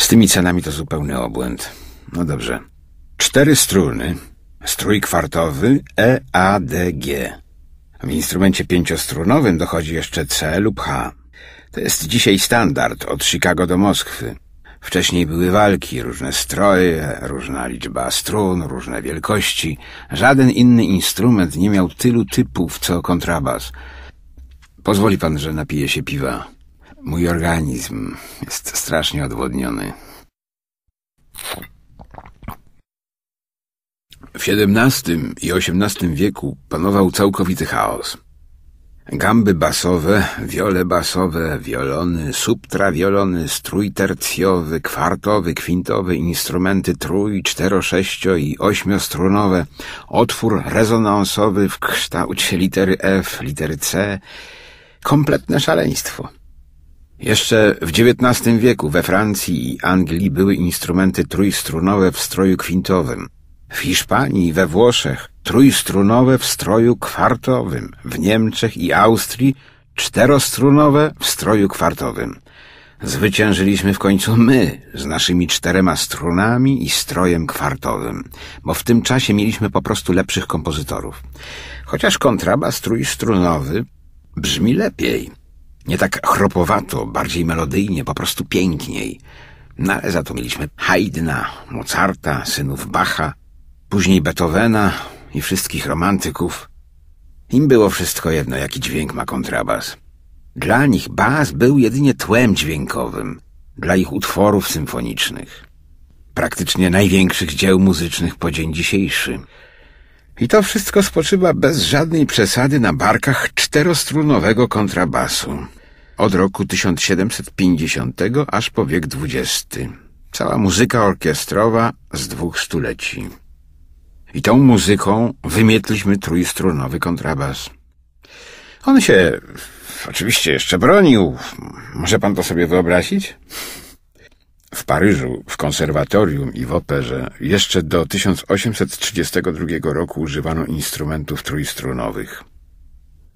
Z tymi cenami to zupełny obłęd. No dobrze. Cztery struny, strój kwartowy EADG. W instrumencie pięciostrunowym dochodzi jeszcze C lub H. To jest dzisiaj standard od Chicago do Moskwy. Wcześniej były walki, różne stroje, różna liczba strun, różne wielkości. Żaden inny instrument nie miał tylu typów co kontrabas. Pozwoli pan, że napije się piwa. Mój organizm jest strasznie odwodniony. W XVII i XVIII wieku panował całkowity chaos. Gamby basowe, wiole basowe, wiolony, subtrawiolony, strój tercjowy, kwartowy, kwintowy, instrumenty trój, cztero, sześcio i ośmiostrunowe, otwór rezonansowy w kształcie litery F, litery C. Kompletne szaleństwo. Jeszcze w XIX wieku we Francji i Anglii były instrumenty trójstrunowe w stroju kwintowym. W Hiszpanii i we Włoszech trójstrunowe w stroju kwartowym. W Niemczech i Austrii czterostrunowe w stroju kwartowym. Zwyciężyliśmy w końcu my z naszymi czterema strunami i strojem kwartowym, bo w tym czasie mieliśmy po prostu lepszych kompozytorów. Chociaż kontrabas trójstrunowy brzmi lepiej. Nie tak chropowato, bardziej melodyjnie, po prostu piękniej. No ale za to mieliśmy Haydna, Mozarta, synów Bacha, później Beethovena i wszystkich romantyków. Im było wszystko jedno, jaki dźwięk ma kontrabas. Dla nich bas był jedynie tłem dźwiękowym, dla ich utworów symfonicznych. Praktycznie największych dzieł muzycznych po dzień dzisiejszy – i to wszystko spoczywa bez żadnej przesady na barkach czterostrunowego kontrabasu. Od roku 1750 aż po wiek XX. Cała muzyka orkiestrowa z dwóch stuleci. I tą muzyką wymietliśmy trójstrunowy kontrabas. On się oczywiście jeszcze bronił. Może pan to sobie wyobrazić? w Paryżu, w konserwatorium i w operze jeszcze do 1832 roku używano instrumentów trójstrunowych.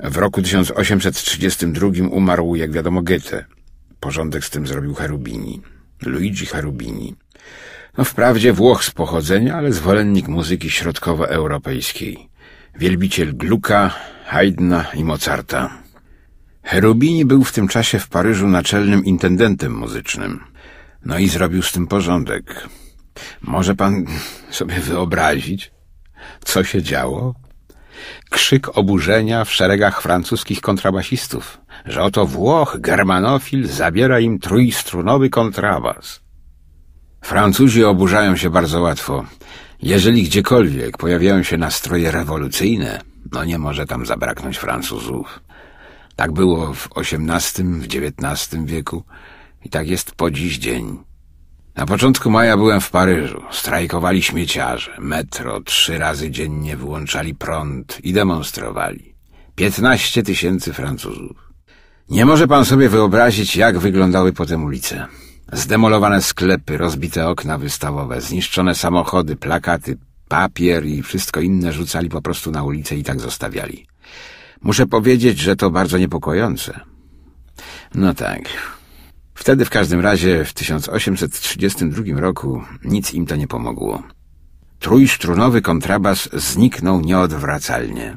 W roku 1832 umarł, jak wiadomo, Goethe. Porządek z tym zrobił Cherubini, Luigi Cherubini. No wprawdzie Włoch z pochodzenia, ale zwolennik muzyki środkowoeuropejskiej. Wielbiciel Glucka, Haydna i Mozarta. Cherubini był w tym czasie w Paryżu naczelnym intendentem muzycznym. No i zrobił z tym porządek. Może pan sobie wyobrazić, co się działo? Krzyk oburzenia w szeregach francuskich kontrabasistów, że oto Włoch, germanofil, zabiera im trójstrunowy kontrabas. Francuzi oburzają się bardzo łatwo. Jeżeli gdziekolwiek pojawiają się nastroje rewolucyjne, no nie może tam zabraknąć Francuzów. Tak było w XVIII, w XIX wieku, i tak jest po dziś dzień. Na początku maja byłem w Paryżu. Strajkowali śmieciarze. Metro trzy razy dziennie wyłączali prąd i demonstrowali. Piętnaście tysięcy Francuzów. Nie może pan sobie wyobrazić, jak wyglądały potem ulice. Zdemolowane sklepy, rozbite okna wystawowe, zniszczone samochody, plakaty, papier i wszystko inne rzucali po prostu na ulicę i tak zostawiali. Muszę powiedzieć, że to bardzo niepokojące. No tak, Wtedy w każdym razie w 1832 roku nic im to nie pomogło. Trójstrunowy kontrabas zniknął nieodwracalnie.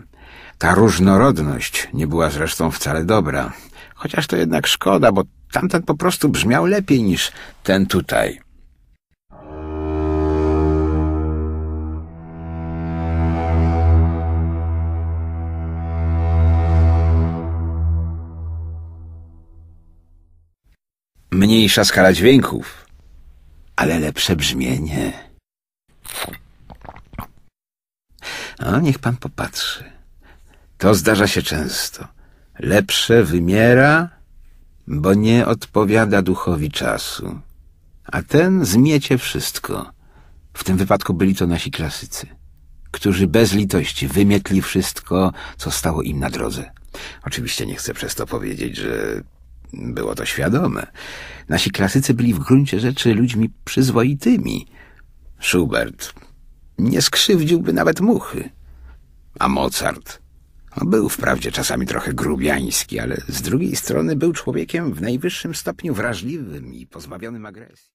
Ta różnorodność nie była zresztą wcale dobra, chociaż to jednak szkoda, bo tamten po prostu brzmiał lepiej niż ten tutaj. mniejsza skala dźwięków, ale lepsze brzmienie. A niech pan popatrzy. To zdarza się często. Lepsze wymiera, bo nie odpowiada duchowi czasu. A ten zmiecie wszystko. W tym wypadku byli to nasi klasycy, którzy bez litości wymietli wszystko, co stało im na drodze. Oczywiście nie chcę przez to powiedzieć, że było to świadome. Nasi klasycy byli w gruncie rzeczy ludźmi przyzwoitymi. Schubert nie skrzywdziłby nawet muchy. A Mozart no, był wprawdzie czasami trochę grubiański, ale z drugiej strony był człowiekiem w najwyższym stopniu wrażliwym i pozbawionym agresji.